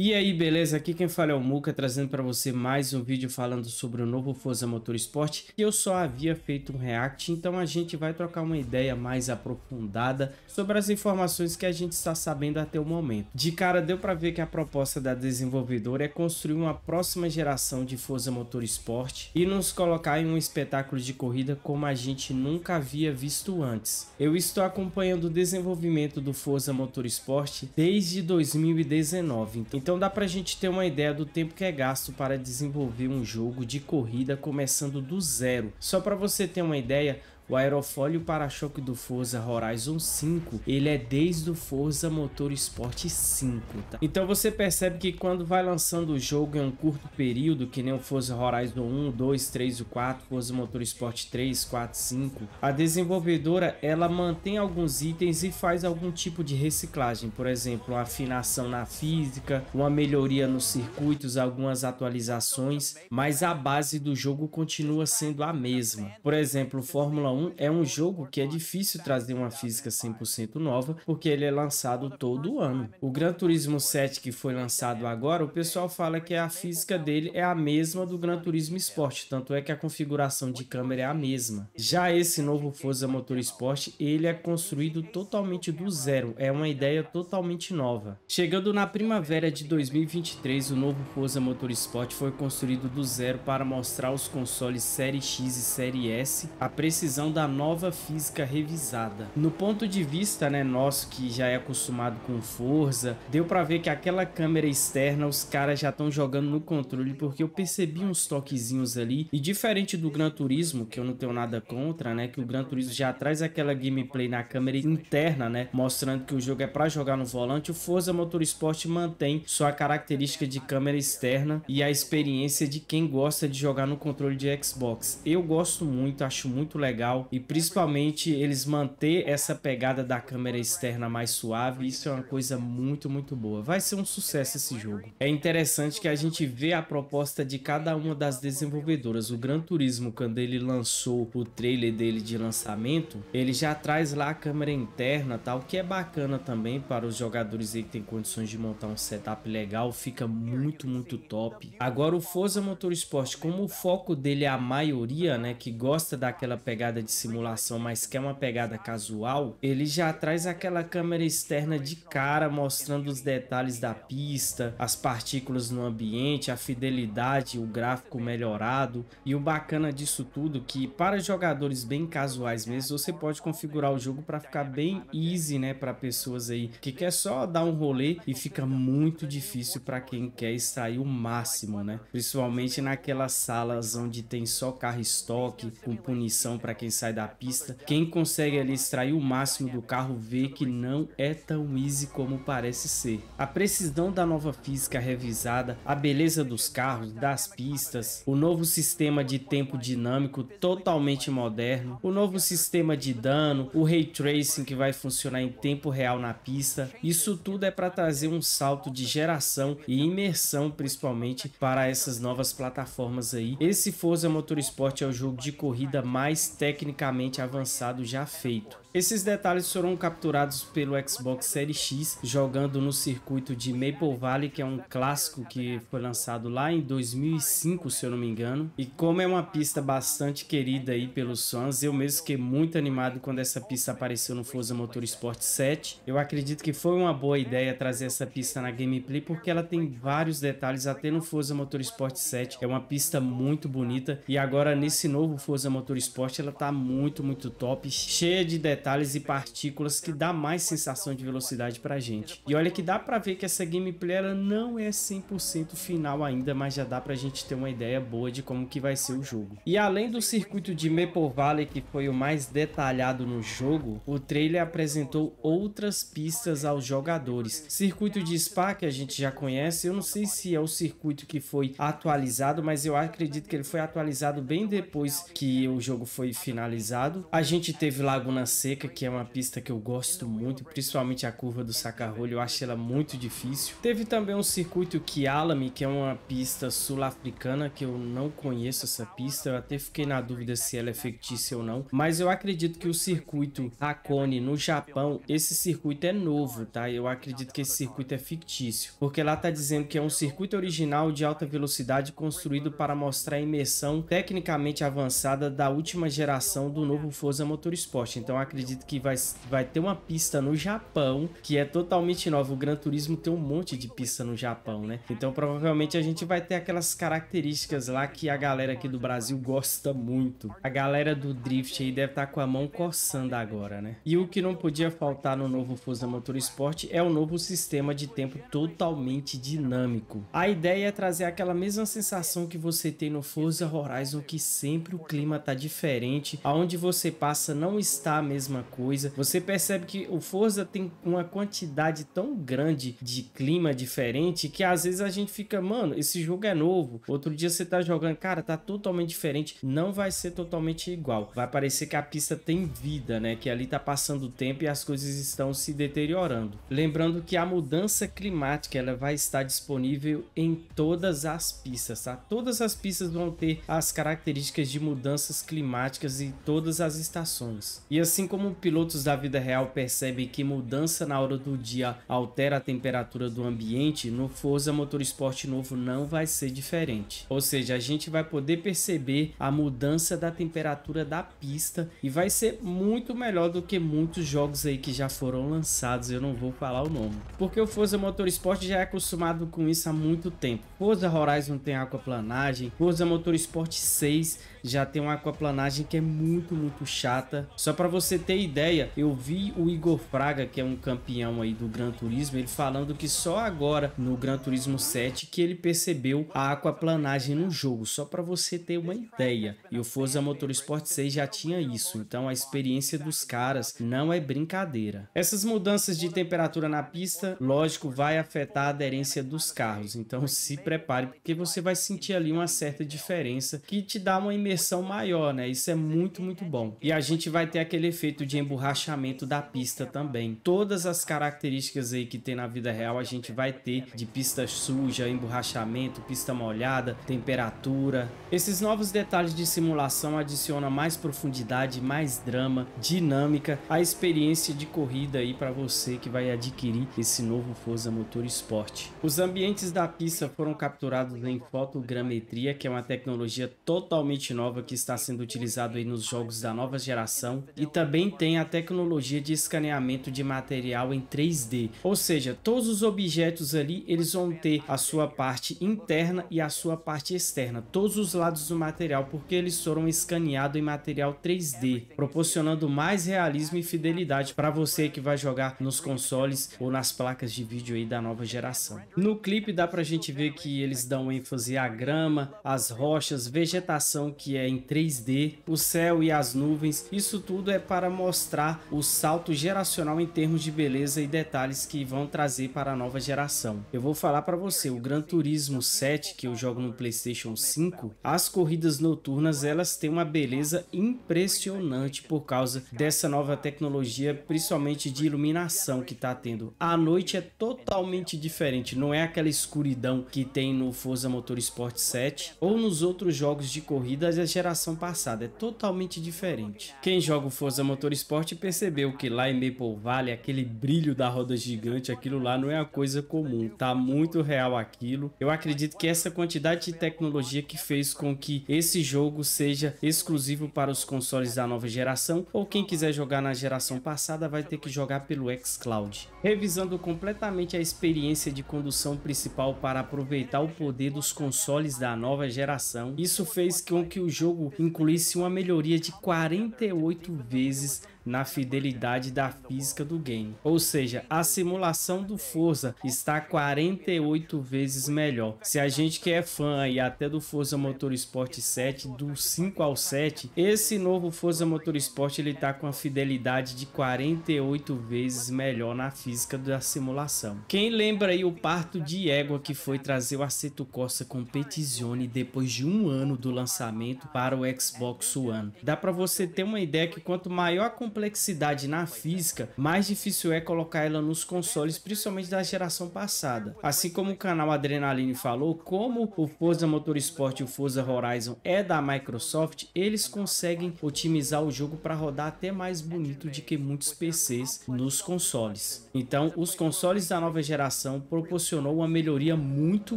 E aí, beleza? Aqui quem fala é o Muca, trazendo para você mais um vídeo falando sobre o novo Forza Motorsport, eu só havia feito um react, então a gente vai trocar uma ideia mais aprofundada sobre as informações que a gente está sabendo até o momento. De cara, deu para ver que a proposta da desenvolvedora é construir uma próxima geração de Forza Motorsport e nos colocar em um espetáculo de corrida como a gente nunca havia visto antes. Eu estou acompanhando o desenvolvimento do Forza Motorsport desde 2019, então então dá pra gente ter uma ideia do tempo que é gasto para desenvolver um jogo de corrida começando do zero. Só para você ter uma ideia, o aerofólio o para-choque do Forza Horizon 5, ele é desde o Forza Motorsport 5, tá? Então você percebe que quando vai lançando o jogo em um curto período, que nem o Forza Horizon 1, 2, 3 e 4, Forza Motorsport 3, 4, 5, a desenvolvedora, ela mantém alguns itens e faz algum tipo de reciclagem, por exemplo, uma afinação na física, uma melhoria nos circuitos, algumas atualizações, mas a base do jogo continua sendo a mesma. Por exemplo, Fórmula 1 1 é um jogo que é difícil trazer uma física 100% nova, porque ele é lançado todo ano. O Gran Turismo 7 que foi lançado agora, o pessoal fala que a física dele é a mesma do Gran Turismo Sport, tanto é que a configuração de câmera é a mesma. Já esse novo Forza Motorsport, ele é construído totalmente do zero, é uma ideia totalmente nova. Chegando na primavera de 2023, o novo Forza Motorsport foi construído do zero para mostrar os consoles Série X e Série S a precisão da nova física revisada. No ponto de vista, né, nosso que já é acostumado com força, deu para ver que aquela câmera externa os caras já estão jogando no controle porque eu percebi uns toquezinhos ali e diferente do Gran Turismo, que eu não tenho nada contra, né, que o Gran Turismo já traz aquela gameplay na câmera interna, né, mostrando que o jogo é para jogar no volante, o Forza Motorsport mantém sua característica de câmera externa e a experiência de quem gosta de jogar no controle de Xbox. Eu gosto muito, acho muito legal legal e principalmente eles manter essa pegada da câmera externa mais suave, isso é uma coisa muito, muito boa. Vai ser um sucesso esse jogo. É interessante que a gente vê a proposta de cada uma das desenvolvedoras. O Gran Turismo, quando ele lançou o trailer dele de lançamento, ele já traz lá a câmera interna, tal, que é bacana também para os jogadores aí que tem condições de montar um setup legal, fica muito, muito top. Agora o Forza Motorsport, como o foco dele é a maioria, né, que gosta daquela pegada de simulação, mas quer é uma pegada casual, ele já traz aquela câmera externa de cara mostrando os detalhes da pista, as partículas no ambiente, a fidelidade, o gráfico melhorado. E o bacana disso tudo que para jogadores bem casuais mesmo, você pode configurar o jogo para ficar bem easy, né, para pessoas aí que quer só dar um rolê e fica muito difícil para quem quer extrair o máximo, né? Principalmente naquelas salas onde tem só carro estoque com punição para quem sai da pista, quem consegue ali extrair o máximo do carro vê que não é tão easy como parece ser. A precisão da nova física revisada, a beleza dos carros, das pistas, o novo sistema de tempo dinâmico totalmente moderno, o novo sistema de dano, o ray tracing que vai funcionar em tempo real na pista, isso tudo é para trazer um salto de geração e imersão principalmente para essas novas plataformas aí. Esse Forza Motorsport é o jogo de corrida mais técnico tecnicamente avançado já feito. Esses detalhes foram capturados pelo Xbox Series X jogando no circuito de Maple Valley, que é um clássico que foi lançado lá em 2005, se eu não me engano. E como é uma pista bastante querida aí pelos fãs, eu mesmo fiquei muito animado quando essa pista apareceu no Forza Motorsport 7. Eu acredito que foi uma boa ideia trazer essa pista na gameplay porque ela tem vários detalhes até no Forza Motorsport 7. É uma pista muito bonita e agora nesse novo Forza Motorsport ela tá muito, muito top, cheia de detalhes detalhes e partículas que dá mais sensação de velocidade pra gente. E olha que dá pra ver que essa gameplay ela não é 100% final ainda, mas já dá pra gente ter uma ideia boa de como que vai ser o jogo. E além do circuito de Maple Valley, que foi o mais detalhado no jogo, o trailer apresentou outras pistas aos jogadores. Circuito de Spa, que a gente já conhece, eu não sei se é o circuito que foi atualizado, mas eu acredito que ele foi atualizado bem depois que o jogo foi finalizado. A gente teve Laguna C Seca, que é uma pista que eu gosto muito, principalmente a curva do Sacarrolho, eu acho ela muito difícil. Teve também um circuito Kialami, que é uma pista sul-africana, que eu não conheço essa pista, eu até fiquei na dúvida se ela é fictícia ou não, mas eu acredito que o circuito Hakone no Japão, esse circuito é novo, tá? Eu acredito que esse circuito é fictício, porque lá tá dizendo que é um circuito original de alta velocidade construído para mostrar a imersão tecnicamente avançada da última geração do novo Forza Motorsport, então acredito acredito que vai, vai ter uma pista no Japão que é totalmente nova. O Gran Turismo tem um monte de pista no Japão, né? Então provavelmente a gente vai ter aquelas características lá que a galera aqui do Brasil gosta muito. A galera do Drift aí deve estar tá com a mão coçando agora, né? E o que não podia faltar no novo Forza Motorsport é o novo sistema de tempo totalmente dinâmico. A ideia é trazer aquela mesma sensação que você tem no Forza Horizon que sempre o clima tá diferente, aonde você passa não está mesmo mesma coisa. Você percebe que o Forza tem uma quantidade tão grande de clima diferente que às vezes a gente fica, mano, esse jogo é novo. Outro dia você tá jogando, cara, tá totalmente diferente. Não vai ser totalmente igual. Vai parecer que a pista tem vida, né? Que ali tá passando o tempo e as coisas estão se deteriorando. Lembrando que a mudança climática ela vai estar disponível em todas as pistas, tá? Todas as pistas vão ter as características de mudanças climáticas e todas as estações. E assim como como pilotos da vida real percebem que mudança na hora do dia altera a temperatura do ambiente, no Forza Motorsport novo não vai ser diferente. Ou seja, a gente vai poder perceber a mudança da temperatura da pista e vai ser muito melhor do que muitos jogos aí que já foram lançados, eu não vou falar o nome. Porque o Forza Motorsport já é acostumado com isso há muito tempo. Forza Horizon tem aquaplanagem, Forza Motorsport 6 já tem uma aquaplanagem que é muito, muito chata. Só para você ter ideia, eu vi o Igor Fraga, que é um campeão aí do Gran Turismo, ele falando que só agora no Gran Turismo 7 que ele percebeu a aquaplanagem no jogo, só para você ter uma ideia. E o Forza Motorsport 6 já tinha isso, então a experiência dos caras não é brincadeira. Essas mudanças de temperatura na pista, lógico, vai afetar a aderência dos carros, então se prepare porque você vai sentir ali uma certa diferença que te dá uma imersão maior, né? Isso é muito, muito bom. E a gente vai ter aquele efeito efeito de emborrachamento da pista também. Todas as características aí que tem na vida real a gente vai ter de pista suja, emborrachamento, pista molhada, temperatura. Esses novos detalhes de simulação adicionam mais profundidade, mais drama, dinâmica, à experiência de corrida aí para você que vai adquirir esse novo Forza Motorsport. Os ambientes da pista foram capturados em fotogrametria, que é uma tecnologia totalmente nova que está sendo utilizada aí nos jogos da nova geração e também tem a tecnologia de escaneamento de material em 3D, ou seja, todos os objetos ali eles vão ter a sua parte interna e a sua parte externa, todos os lados do material, porque eles foram escaneados em material 3D, proporcionando mais realismo e fidelidade para você que vai jogar nos consoles ou nas placas de vídeo aí da nova geração. No clipe dá pra gente ver que eles dão ênfase à grama, às rochas, vegetação que é em 3D, o céu e as nuvens, isso tudo é para mostrar o salto geracional em termos de beleza e detalhes que vão trazer para a nova geração. Eu vou falar para você, o Gran Turismo 7 que eu jogo no PlayStation 5, as corridas noturnas elas têm uma beleza impressionante por causa dessa nova tecnologia, principalmente de iluminação que está tendo. A noite é totalmente diferente, não é aquela escuridão que tem no Forza Motorsport 7 ou nos outros jogos de corridas da geração passada, é totalmente diferente. Quem joga o Forza Motorsport Motorsport percebeu que lá em Maple Valley, aquele brilho da roda gigante, aquilo lá não é uma coisa comum. Tá muito real aquilo. Eu acredito que essa quantidade de tecnologia que fez com que esse jogo seja exclusivo para os consoles da nova geração, ou quem quiser jogar na geração passada vai ter que jogar pelo xCloud. Revisando completamente a experiência de condução principal para aproveitar o poder dos consoles da nova geração, isso fez com que o jogo incluísse uma melhoria de 48 vezes na fidelidade da física do game. Ou seja, a simulação do Forza está 48 vezes melhor. Se a gente que é fã e até do Forza Motorsport 7, do 5 ao 7, esse novo Forza Motorsport ele tá com a fidelidade de 48 vezes melhor na física da simulação. Quem lembra aí o parto de égua que foi trazer o Aceto Costa Competizione depois de um ano do lançamento para o Xbox One? Dá para você ter uma ideia que quanto maior a complexidade na física, mais difícil é colocar ela nos consoles, principalmente da geração passada. Assim como o canal Adrenaline falou, como o Forza Motorsport e o Forza Horizon é da Microsoft, eles conseguem otimizar o jogo para rodar até mais bonito do que muitos PCs nos consoles. Então, os consoles da nova geração proporcionou uma melhoria muito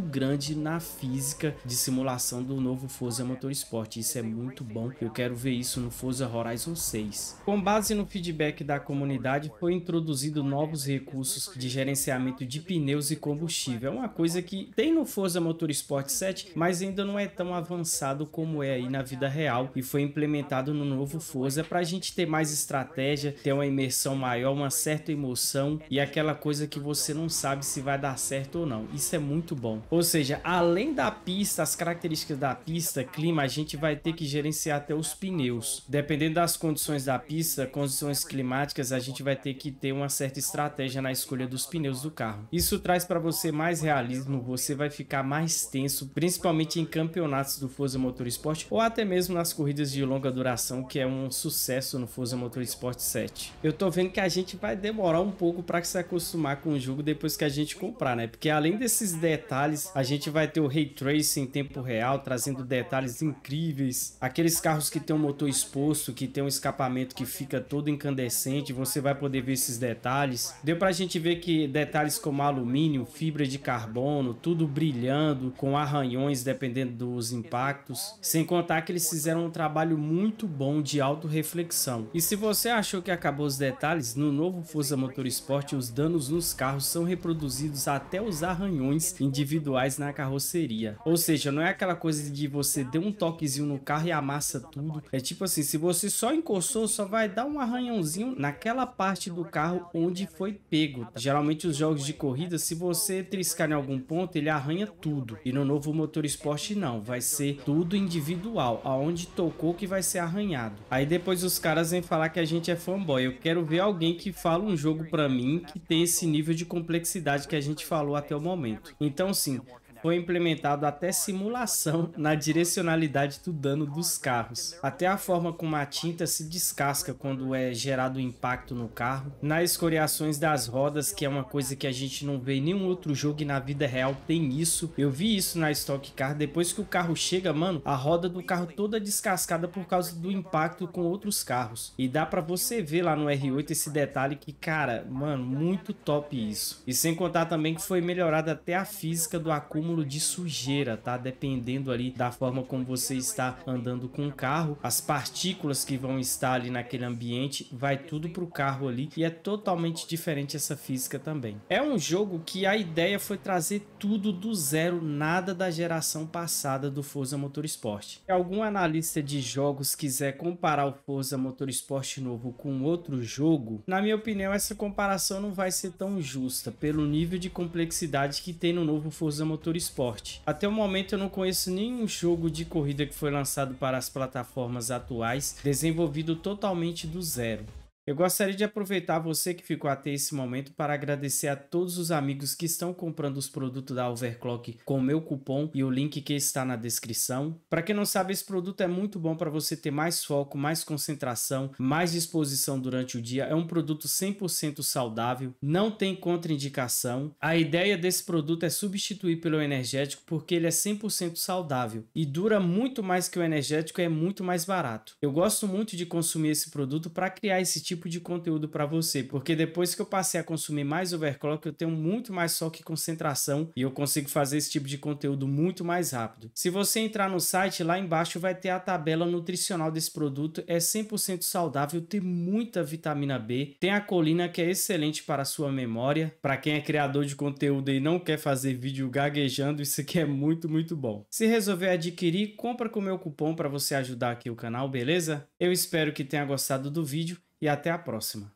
grande na física de simulação do novo Forza Motorsport. Isso é muito bom. Eu quero ver isso no Forza Horizon 6. Com base base no feedback da comunidade, foi introduzido novos recursos de gerenciamento de pneus e combustível. É uma coisa que tem no Forza Motorsport 7, mas ainda não é tão avançado como é aí na vida real e foi implementado no novo Forza para a gente ter mais estratégia, ter uma imersão maior, uma certa emoção e aquela coisa que você não sabe se vai dar certo ou não. Isso é muito bom. Ou seja, além da pista, as características da pista, clima, a gente vai ter que gerenciar até os pneus. Dependendo das condições da pista, condições climáticas, a gente vai ter que ter uma certa estratégia na escolha dos pneus do carro. Isso traz para você mais realismo, você vai ficar mais tenso, principalmente em campeonatos do Forza Motorsport ou até mesmo nas corridas de longa duração, que é um sucesso no Forza Motorsport 7. Eu tô vendo que a gente vai demorar um pouco para se acostumar com o jogo depois que a gente comprar, né? Porque além desses detalhes, a gente vai ter o Ray Tracing em tempo real, trazendo detalhes incríveis. Aqueles carros que tem um motor exposto, que tem um escapamento que fica todo incandescente, você vai poder ver esses detalhes. Deu pra gente ver que detalhes como alumínio, fibra de carbono, tudo brilhando, com arranhões dependendo dos impactos. Sem contar que eles fizeram um trabalho muito bom de reflexão. E se você achou que acabou os detalhes, no novo Forza Motorsport os danos nos carros são reproduzidos até os arranhões individuais na carroceria. Ou seja, não é aquela coisa de você deu um toquezinho no carro e amassa tudo. É tipo assim, se você só encostou, só vai dar um um arranhãozinho naquela parte do carro onde foi pego. Geralmente os jogos de corrida, se você triscar em algum ponto, ele arranha tudo. E no novo motor não, vai ser tudo individual, aonde tocou que vai ser arranhado. Aí depois os caras vêm falar que a gente é fanboy. Eu quero ver alguém que fala um jogo para mim que tem esse nível de complexidade que a gente falou até o momento. Então sim, foi implementado até simulação na direcionalidade do dano dos carros. Até a forma como a tinta se descasca quando é gerado impacto no carro, nas escoriações das rodas, que é uma coisa que a gente não vê em nenhum outro jogo e na vida real tem isso. Eu vi isso na Stock Car, depois que o carro chega, mano, a roda do carro toda descascada por causa do impacto com outros carros. E dá para você ver lá no R8 esse detalhe que, cara, mano, muito top isso. E sem contar também que foi melhorada até a física do acúmulo acúmulo de sujeira, tá? Dependendo ali da forma como você está andando com o carro, as partículas que vão estar ali naquele ambiente, vai tudo pro carro ali e é totalmente diferente essa física também. É um jogo que a ideia foi trazer tudo do zero, nada da geração passada do Forza Motorsport. Se algum analista de jogos quiser comparar o Forza Motorsport novo com outro jogo, na minha opinião essa comparação não vai ser tão justa pelo nível de complexidade que tem no novo Forza Motorsport esporte. Até o momento eu não conheço nenhum jogo de corrida que foi lançado para as plataformas atuais desenvolvido totalmente do zero. Eu gostaria de aproveitar você que ficou até esse momento para agradecer a todos os amigos que estão comprando os produtos da Overclock com meu cupom e o link que está na descrição. Para quem não sabe, esse produto é muito bom para você ter mais foco, mais concentração, mais disposição durante o dia. É um produto 100% saudável, não tem contraindicação. A ideia desse produto é substituir pelo energético porque ele é 100% saudável e dura muito mais que o energético, é muito mais barato. Eu gosto muito de consumir esse produto para criar esse tipo tipo de conteúdo para você, porque depois que eu passei a consumir mais overclock, eu tenho muito mais só que concentração e eu consigo fazer esse tipo de conteúdo muito mais rápido. Se você entrar no site, lá embaixo vai ter a tabela nutricional desse produto, é 100% saudável, tem muita vitamina B, tem a colina que é excelente para a sua memória, para quem é criador de conteúdo e não quer fazer vídeo gaguejando, isso aqui é muito, muito bom. Se resolver adquirir, compra com o meu cupom para você ajudar aqui o canal, beleza? Eu espero que tenha gostado do vídeo e até a próxima.